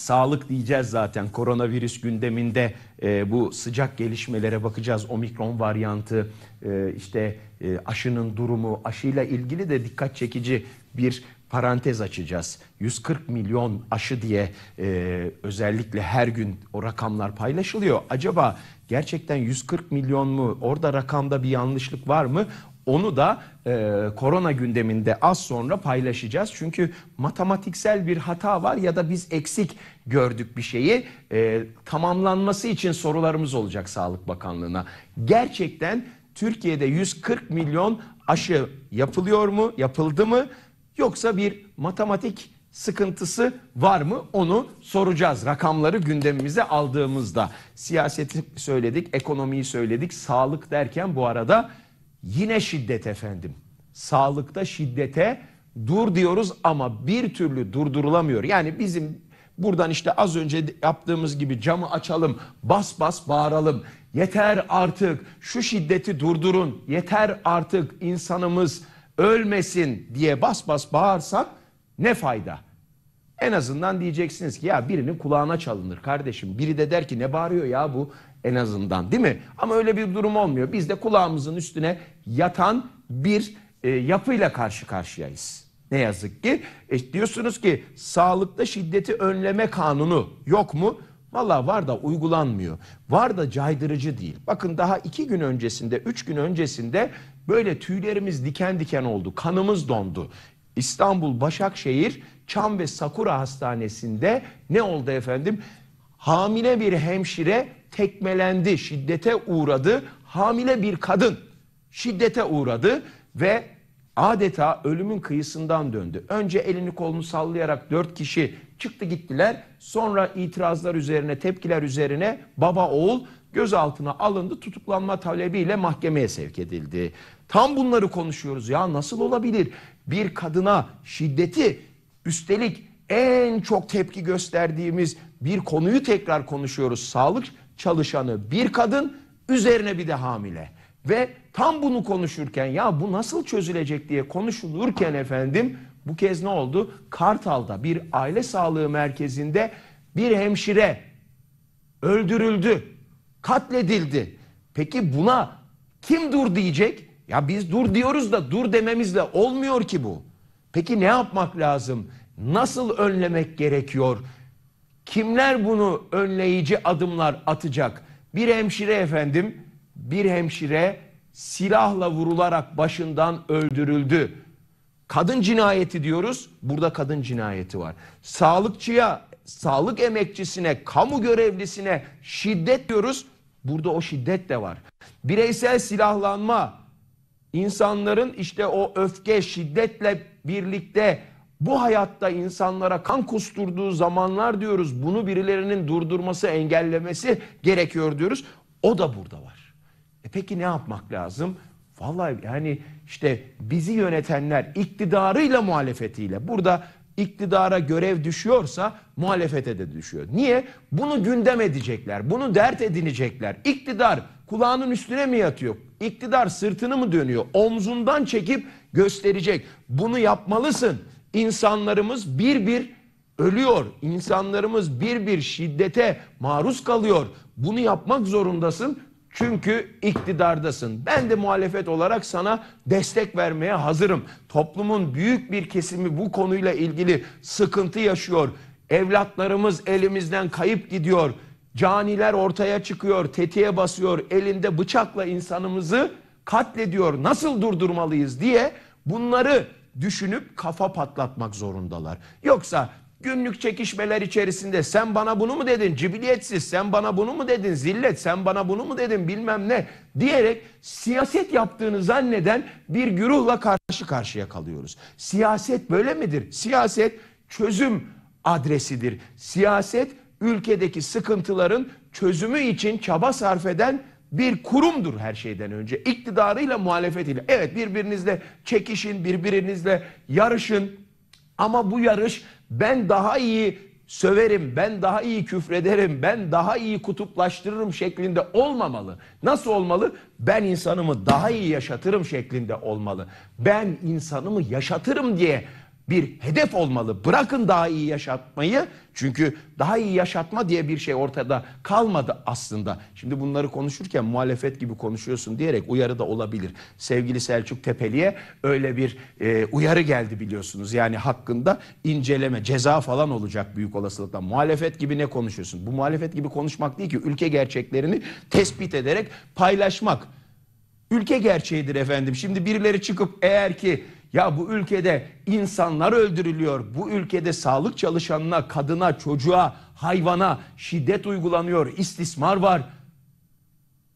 sağlık diyeceğiz zaten. Koronavirüs gündeminde e, bu sıcak gelişmelere bakacağız. Omikron varyantı, e, işte e, aşının durumu, aşıyla ilgili de dikkat çekici bir parantez açacağız. 140 milyon aşı diye e, özellikle her gün o rakamlar paylaşılıyor. Acaba gerçekten 140 milyon mu? Orada rakamda bir yanlışlık var mı? Onu da e, korona gündeminde az sonra paylaşacağız. Çünkü matematiksel bir hata var ya da biz eksik gördük bir şeyi. E, tamamlanması için sorularımız olacak Sağlık Bakanlığı'na. Gerçekten Türkiye'de 140 milyon aşı yapılıyor mu, yapıldı mı? Yoksa bir matematik sıkıntısı var mı onu soracağız. Rakamları gündemimize aldığımızda siyaseti söyledik, ekonomiyi söyledik, sağlık derken bu arada Yine şiddet efendim. Sağlıkta şiddete dur diyoruz ama bir türlü durdurulamıyor. Yani bizim buradan işte az önce yaptığımız gibi camı açalım, bas bas bağıralım. Yeter artık şu şiddeti durdurun. Yeter artık insanımız ölmesin diye bas bas bağırsak ne fayda? En azından diyeceksiniz ki ya birinin kulağına çalınır kardeşim. Biri de der ki ne bağırıyor ya bu? en azından değil mi? Ama öyle bir durum olmuyor. Biz de kulağımızın üstüne yatan bir e, yapıyla karşı karşıyayız. Ne yazık ki e, diyorsunuz ki sağlıkta şiddeti önleme kanunu yok mu? Valla var da uygulanmıyor. Var da caydırıcı değil. Bakın daha iki gün öncesinde, üç gün öncesinde böyle tüylerimiz diken diken oldu. Kanımız dondu. İstanbul Başakşehir Çam ve Sakura Hastanesi'nde ne oldu efendim? Hamile bir hemşire tekmelendi, şiddete uğradı. Hamile bir kadın şiddete uğradı ve adeta ölümün kıyısından döndü. Önce elini kolunu sallayarak dört kişi çıktı gittiler. Sonra itirazlar üzerine, tepkiler üzerine baba oğul gözaltına alındı. Tutuklanma talebiyle mahkemeye sevk edildi. Tam bunları konuşuyoruz ya nasıl olabilir? Bir kadına şiddeti üstelik en çok tepki gösterdiğimiz bir konuyu tekrar konuşuyoruz. Sağlık çalışanı bir kadın üzerine bir de hamile. Ve tam bunu konuşurken ya bu nasıl çözülecek diye konuşulurken efendim bu kez ne oldu? Kartal'da bir aile sağlığı merkezinde bir hemşire öldürüldü, katledildi. Peki buna kim dur diyecek? Ya biz dur diyoruz da dur dememizle olmuyor ki bu. Peki ne yapmak lazım? Nasıl önlemek gerekiyor? Kimler bunu önleyici adımlar atacak? Bir hemşire efendim, bir hemşire silahla vurularak başından öldürüldü. Kadın cinayeti diyoruz. Burada kadın cinayeti var. Sağlıkçıya, sağlık emekçisine, kamu görevlisine şiddet diyoruz. Burada o şiddet de var. Bireysel silahlanma, insanların işte o öfke, şiddetle birlikte bu hayatta insanlara kan kusturduğu zamanlar diyoruz bunu birilerinin durdurması, engellemesi gerekiyor diyoruz. O da burada var. E peki ne yapmak lazım? Vallahi yani işte bizi yönetenler iktidarıyla muhalefetiyle burada iktidara görev düşüyorsa muhalefete de düşüyor. Niye? Bunu gündem edecekler, bunu dert edinecekler. İktidar kulağının üstüne mi yatıyor? İktidar sırtını mı dönüyor? Omzundan çekip gösterecek. Bunu yapmalısın. İnsanlarımız bir bir ölüyor. İnsanlarımız bir bir şiddete maruz kalıyor. Bunu yapmak zorundasın. Çünkü iktidardasın. Ben de muhalefet olarak sana destek vermeye hazırım. Toplumun büyük bir kesimi bu konuyla ilgili sıkıntı yaşıyor. Evlatlarımız elimizden kayıp gidiyor. Caniler ortaya çıkıyor, tetiğe basıyor, elinde bıçakla insanımızı katlediyor. Nasıl durdurmalıyız diye bunları düşünüp kafa patlatmak zorundalar. Yoksa günlük çekişmeler içerisinde sen bana bunu mu dedin cibiliyetsiz sen bana bunu mu dedin zillet sen bana bunu mu dedin bilmem ne diyerek siyaset yaptığını zanneden bir güruhla karşı karşıya kalıyoruz. Siyaset böyle midir? Siyaset çözüm adresidir. Siyaset ülkedeki sıkıntıların çözümü için çaba sarf eden bir kurumdur her şeyden önce. İktidarıyla muhalefetiyle. Evet birbirinizle çekişin, birbirinizle yarışın. Ama bu yarış ben daha iyi söverim, ben daha iyi küfrederim, ben daha iyi kutuplaştırırım şeklinde olmamalı. Nasıl olmalı? Ben insanımı daha iyi yaşatırım şeklinde olmalı. Ben insanımı yaşatırım diye bir hedef olmalı. Bırakın daha iyi yaşatmayı. Çünkü daha iyi yaşatma diye bir şey ortada kalmadı aslında. Şimdi bunları konuşurken muhalefet gibi konuşuyorsun diyerek uyarı da olabilir. Sevgili Selçuk Tepeli'ye öyle bir e, uyarı geldi biliyorsunuz. Yani hakkında inceleme, ceza falan olacak büyük olasılıkla. Muhalefet gibi ne konuşuyorsun? Bu muhalefet gibi konuşmak değil ki ülke gerçeklerini tespit ederek paylaşmak. Ülke gerçeğidir efendim. Şimdi birileri çıkıp eğer ki ya bu ülkede insanlar öldürülüyor. Bu ülkede sağlık çalışanına, kadına, çocuğa, hayvana şiddet uygulanıyor. istismar var.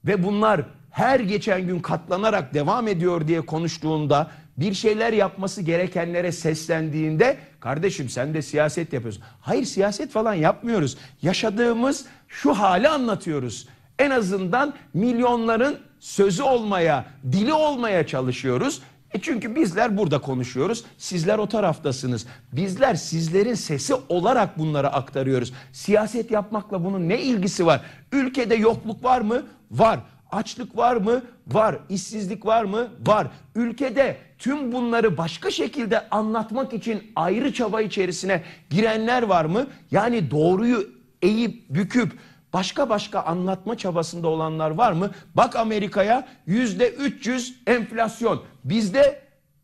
Ve bunlar her geçen gün katlanarak devam ediyor diye konuştuğunda bir şeyler yapması gerekenlere seslendiğinde kardeşim sen de siyaset yapıyorsun. Hayır siyaset falan yapmıyoruz. Yaşadığımız şu hali anlatıyoruz. En azından milyonların sözü olmaya, dili olmaya çalışıyoruz e çünkü bizler burada konuşuyoruz. Sizler o taraftasınız. Bizler sizlerin sesi olarak bunlara aktarıyoruz. Siyaset yapmakla bunun ne ilgisi var? Ülkede yokluk var mı? Var. Açlık var mı? Var. İşsizlik var mı? Var. Ülkede tüm bunları başka şekilde anlatmak için ayrı çaba içerisine girenler var mı? Yani doğruyu eğip büküp başka başka anlatma çabasında olanlar var mı? Bak Amerika'ya yüzde 300 enflasyon. Bizde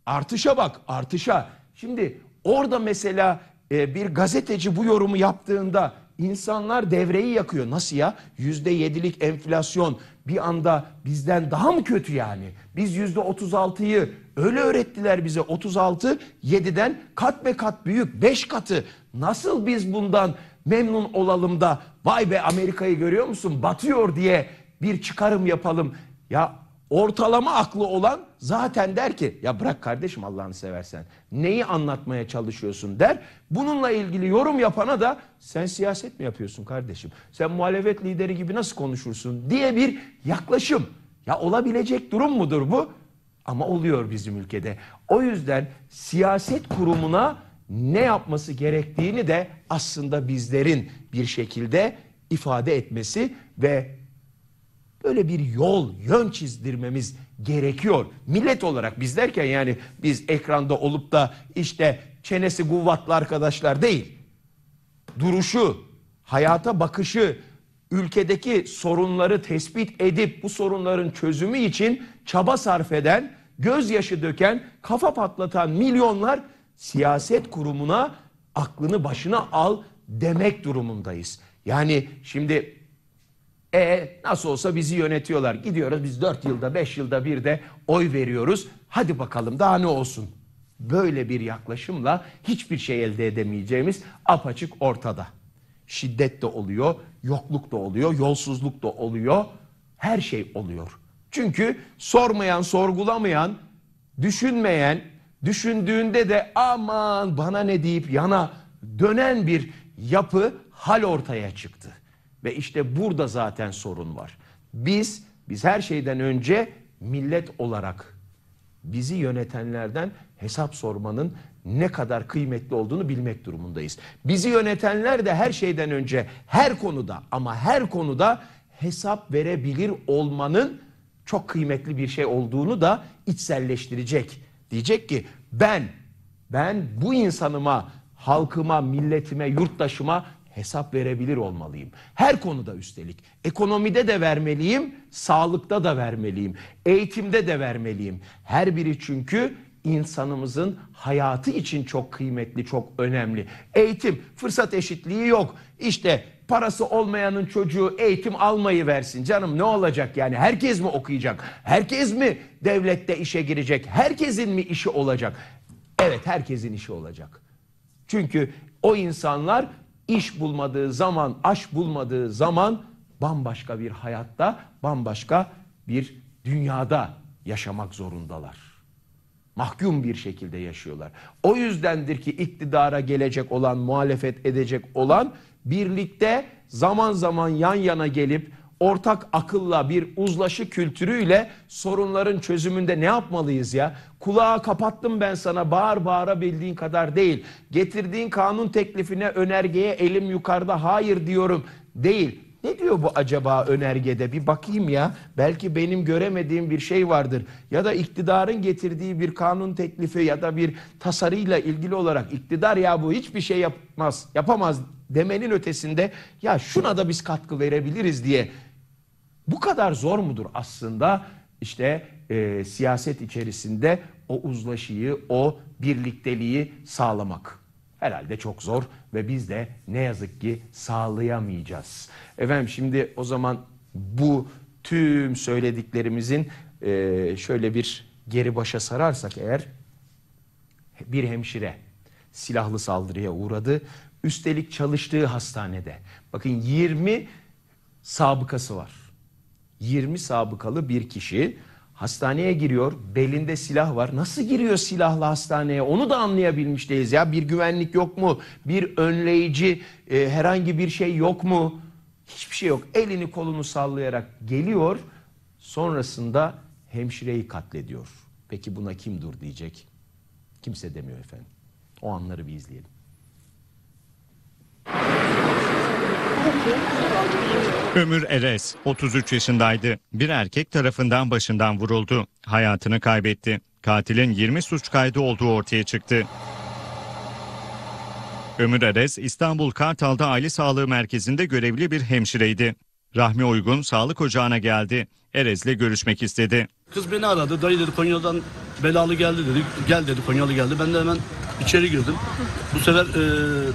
artışa bak artışa. Şimdi orada mesela e, bir gazeteci bu yorumu yaptığında insanlar devreyi yakıyor. Nasıl ya? Yüzde yedilik enflasyon bir anda bizden daha mı kötü yani? Biz yüzde 36'yı öyle öğrettiler bize. 36 7'den kat be kat büyük 5 katı. Nasıl biz bundan memnun olalım da vay be Amerika'yı görüyor musun batıyor diye bir çıkarım yapalım. Ya ortalama aklı olan zaten der ki ya bırak kardeşim Allah'ını seversen neyi anlatmaya çalışıyorsun der. Bununla ilgili yorum yapana da sen siyaset mi yapıyorsun kardeşim? Sen muhalefet lideri gibi nasıl konuşursun diye bir yaklaşım. Ya olabilecek durum mudur bu? Ama oluyor bizim ülkede. O yüzden siyaset kurumuna ne yapması gerektiğini de aslında bizlerin bir şekilde ifade etmesi ve böyle bir yol, yön çizdirmemiz gerekiyor. Millet olarak biz derken yani biz ekranda olup da işte çenesi kuvvetli arkadaşlar değil. Duruşu, hayata bakışı, ülkedeki sorunları tespit edip bu sorunların çözümü için çaba sarf eden, gözyaşı döken, kafa patlatan milyonlar siyaset kurumuna aklını başına al demek durumundayız. Yani şimdi e nasıl olsa bizi yönetiyorlar. Gidiyoruz biz dört yılda beş yılda bir de oy veriyoruz. Hadi bakalım daha ne olsun. Böyle bir yaklaşımla hiçbir şey elde edemeyeceğimiz apaçık ortada. Şiddet de oluyor, yokluk da oluyor, yolsuzluk da oluyor. Her şey oluyor. Çünkü sormayan, sorgulamayan, düşünmeyen, düşündüğünde de aman bana ne deyip yana dönen bir yapı hal ortaya çıktı. Ve işte burada zaten sorun var. Biz biz her şeyden önce millet olarak bizi yönetenlerden hesap sormanın ne kadar kıymetli olduğunu bilmek durumundayız. Bizi yönetenler de her şeyden önce her konuda ama her konuda hesap verebilir olmanın çok kıymetli bir şey olduğunu da içselleştirecek. Diyecek ki ben, ben bu insanıma, halkıma, milletime, yurttaşıma hesap verebilir olmalıyım. Her konuda üstelik. Ekonomide de vermeliyim, sağlıkta da vermeliyim, eğitimde de vermeliyim. Her biri çünkü insanımızın hayatı için çok kıymetli, çok önemli. Eğitim, fırsat eşitliği yok. İşte Parası olmayanın çocuğu eğitim almayı versin. Canım ne olacak yani? Herkes mi okuyacak? Herkes mi devlette işe girecek? Herkesin mi işi olacak? Evet, herkesin işi olacak. Çünkü o insanlar iş bulmadığı zaman, aş bulmadığı zaman bambaşka bir hayatta, bambaşka bir dünyada yaşamak zorundalar mahkum bir şekilde yaşıyorlar. O yüzdendir ki iktidara gelecek olan, muhalefet edecek olan birlikte zaman zaman yan yana gelip ortak akılla bir uzlaşı kültürüyle sorunların çözümünde ne yapmalıyız ya? Kulağa kapattım ben sana bağır bağıra bildiğin kadar değil. Getirdiğin kanun teklifine önergeye elim yukarıda hayır diyorum değil. Ne diyor bu acaba önergede? Bir bakayım ya. Belki benim göremediğim bir şey vardır. Ya da iktidarın getirdiği bir kanun teklifi ya da bir tasarıyla ilgili olarak iktidar ya bu hiçbir şey yapmaz, yapamaz demenin ötesinde ya şuna da biz katkı verebiliriz diye bu kadar zor mudur aslında işte e, siyaset içerisinde o uzlaşıyı, o birlikteliği sağlamak? herhalde çok zor ve biz de ne yazık ki sağlayamayacağız. Efendim şimdi o zaman bu tüm söylediklerimizin e, şöyle bir geri başa sararsak eğer bir hemşire silahlı saldırıya uğradı. Üstelik çalıştığı hastanede bakın 20 sabıkası var. 20 sabıkalı bir kişi Hastaneye giriyor. Belinde silah var. Nasıl giriyor silahla hastaneye? Onu da anlayabilmiş değiliz ya. Bir güvenlik yok mu? Bir önleyici e, herhangi bir şey yok mu? Hiçbir şey yok. Elini kolunu sallayarak geliyor. Sonrasında hemşireyi katlediyor. Peki buna kim dur diyecek? Kimse demiyor efendim. O anları bir izleyelim. Ömür Eres 33 yaşındaydı. Bir erkek tarafından başından vuruldu. Hayatını kaybetti. Katilin 20 suç kaydı olduğu ortaya çıktı. Ömür Eres İstanbul Kartal'da aile sağlığı merkezinde görevli bir hemşireydi. Rahmi Uygun sağlık ocağına geldi. Erez'le görüşmek istedi. Kız beni aradı. Dayı dedi Konya'dan belalı geldi dedi. Gel dedi Konyalı geldi. Ben de hemen içeri girdim. Bu sefer e,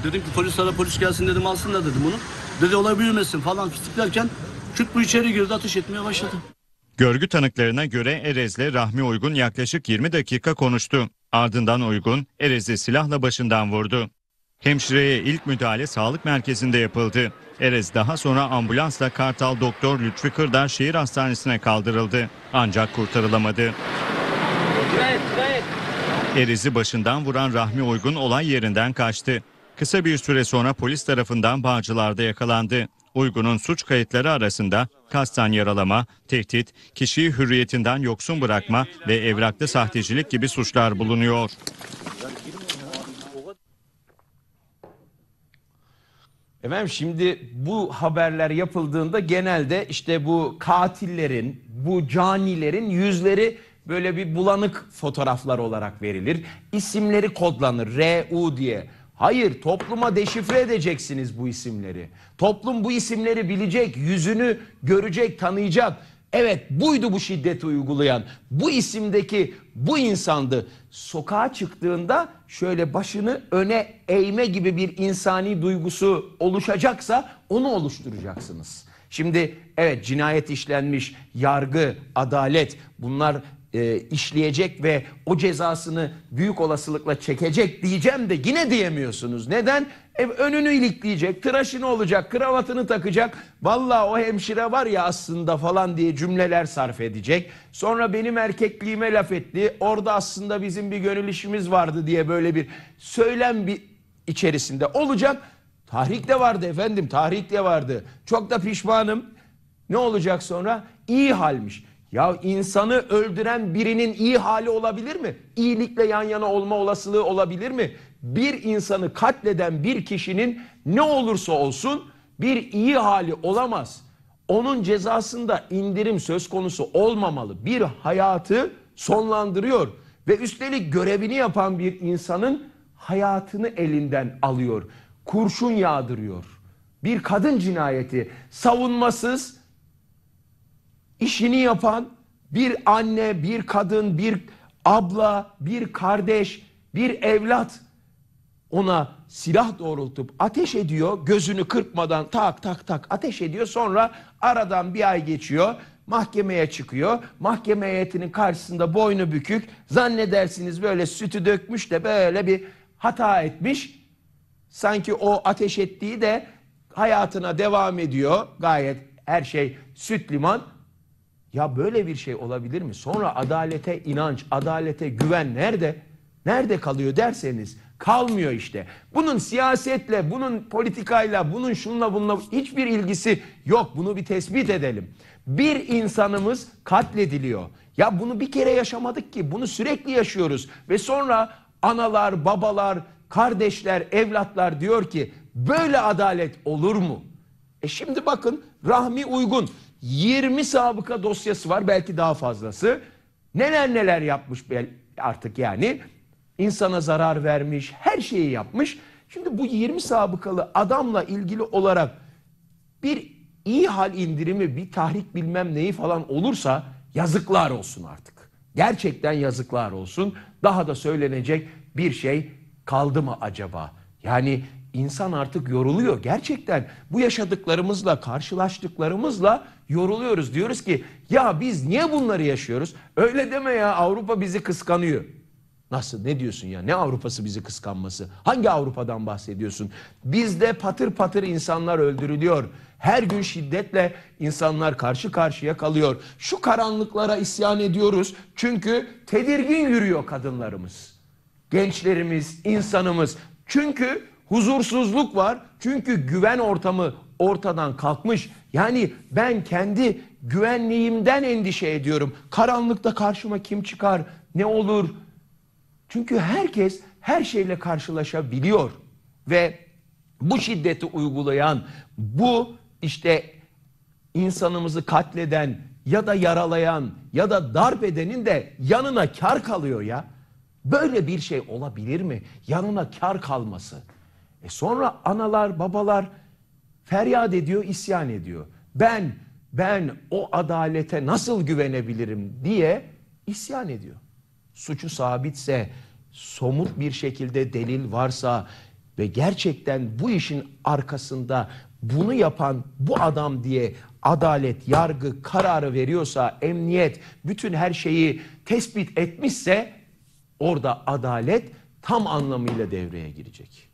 dedim ki polis ara polis gelsin dedim alsınlar dedim bunu. Dedi olay büyümesin falan fıstıklarken küt bu içeri girdi atış etmeye başladı. Görgü tanıklarına göre Erez'le Rahmi Uygun yaklaşık 20 dakika konuştu. Ardından Uygun Erez'i silahla başından vurdu. Hemşireye ilk müdahale sağlık merkezinde yapıldı. Erez daha sonra ambulansla Kartal Doktor Lütfi Kırdar şehir hastanesine kaldırıldı. Ancak kurtarılamadı. Erez'i başından vuran Rahmi Uygun olay yerinden kaçtı kısa bir süre sonra polis tarafından Bağcılar'da yakalandı. Uygun'un suç kayıtları arasında kastan yaralama, tehdit, kişiyi hürriyetinden yoksun bırakma ve evrakta sahtecilik gibi suçlar bulunuyor. Efendim şimdi bu haberler yapıldığında genelde işte bu katillerin, bu canilerin yüzleri böyle bir bulanık fotoğraflar olarak verilir. İsimleri kodlanır, RU diye. Hayır topluma deşifre edeceksiniz bu isimleri. Toplum bu isimleri bilecek, yüzünü görecek, tanıyacak. Evet buydu bu şiddeti uygulayan. Bu isimdeki bu insandı. Sokağa çıktığında şöyle başını öne eğme gibi bir insani duygusu oluşacaksa onu oluşturacaksınız. Şimdi evet cinayet işlenmiş, yargı, adalet bunlar e, işleyecek ve o cezasını büyük olasılıkla çekecek diyeceğim de yine diyemiyorsunuz. Neden? E, önünü ilikleyecek, tıraşını olacak, kravatını takacak. Valla o hemşire var ya aslında falan diye cümleler sarf edecek. Sonra benim erkekliğime laf etti. Orada aslında bizim bir gönül işimiz vardı diye böyle bir söylem bir içerisinde olacak. Tahrik de vardı efendim, tahrik de vardı. Çok da pişmanım. Ne olacak sonra? İyi halmiş. Ya insanı öldüren birinin iyi hali olabilir mi? İyilikle yan yana olma olasılığı olabilir mi? Bir insanı katleden bir kişinin ne olursa olsun bir iyi hali olamaz. Onun cezasında indirim söz konusu olmamalı. Bir hayatı sonlandırıyor ve üstelik görevini yapan bir insanın hayatını elinden alıyor. Kurşun yağdırıyor. Bir kadın cinayeti savunmasız, işini yapan bir anne, bir kadın, bir abla, bir kardeş, bir evlat ona silah doğrultup ateş ediyor. Gözünü kırpmadan tak tak tak ateş ediyor. Sonra aradan bir ay geçiyor. Mahkemeye çıkıyor. Mahkeme heyetinin karşısında boynu bükük. Zannedersiniz böyle sütü dökmüş de böyle bir hata etmiş. Sanki o ateş ettiği de hayatına devam ediyor. Gayet her şey süt liman ya böyle bir şey olabilir mi? Sonra adalete inanç, adalete güven nerede? Nerede kalıyor derseniz kalmıyor işte. Bunun siyasetle, bunun politikayla, bunun şunla bununla hiçbir ilgisi yok. Bunu bir tespit edelim. Bir insanımız katlediliyor. Ya bunu bir kere yaşamadık ki. Bunu sürekli yaşıyoruz. Ve sonra analar, babalar, kardeşler, evlatlar diyor ki böyle adalet olur mu? E şimdi bakın Rahmi Uygun 20 sabıka dosyası var belki daha fazlası. Neler neler yapmış artık yani. İnsana zarar vermiş, her şeyi yapmış. Şimdi bu 20 sabıkalı adamla ilgili olarak bir iyi hal indirimi, bir tahrik bilmem neyi falan olursa yazıklar olsun artık. Gerçekten yazıklar olsun. Daha da söylenecek bir şey kaldı mı acaba? Yani insan artık yoruluyor gerçekten. Bu yaşadıklarımızla, karşılaştıklarımızla yoruluyoruz. Diyoruz ki ya biz niye bunları yaşıyoruz? Öyle deme ya Avrupa bizi kıskanıyor. Nasıl ne diyorsun ya ne Avrupası bizi kıskanması? Hangi Avrupa'dan bahsediyorsun? Bizde patır patır insanlar öldürülüyor. Her gün şiddetle insanlar karşı karşıya kalıyor. Şu karanlıklara isyan ediyoruz. Çünkü tedirgin yürüyor kadınlarımız. Gençlerimiz, insanımız. Çünkü huzursuzluk var. Çünkü güven ortamı ortadan kalkmış. Yani ben kendi güvenliğimden endişe ediyorum. Karanlıkta karşıma kim çıkar? Ne olur? Çünkü herkes her şeyle karşılaşabiliyor ve bu şiddeti uygulayan, bu işte insanımızı katleden ya da yaralayan ya da darp edenin de yanına kar kalıyor ya. Böyle bir şey olabilir mi? Yanına kar kalması. E sonra analar, babalar feryat ediyor, isyan ediyor. Ben ben o adalete nasıl güvenebilirim diye isyan ediyor. Suçu sabitse, somut bir şekilde delil varsa ve gerçekten bu işin arkasında bunu yapan bu adam diye adalet, yargı kararı veriyorsa, emniyet bütün her şeyi tespit etmişse orada adalet tam anlamıyla devreye girecek.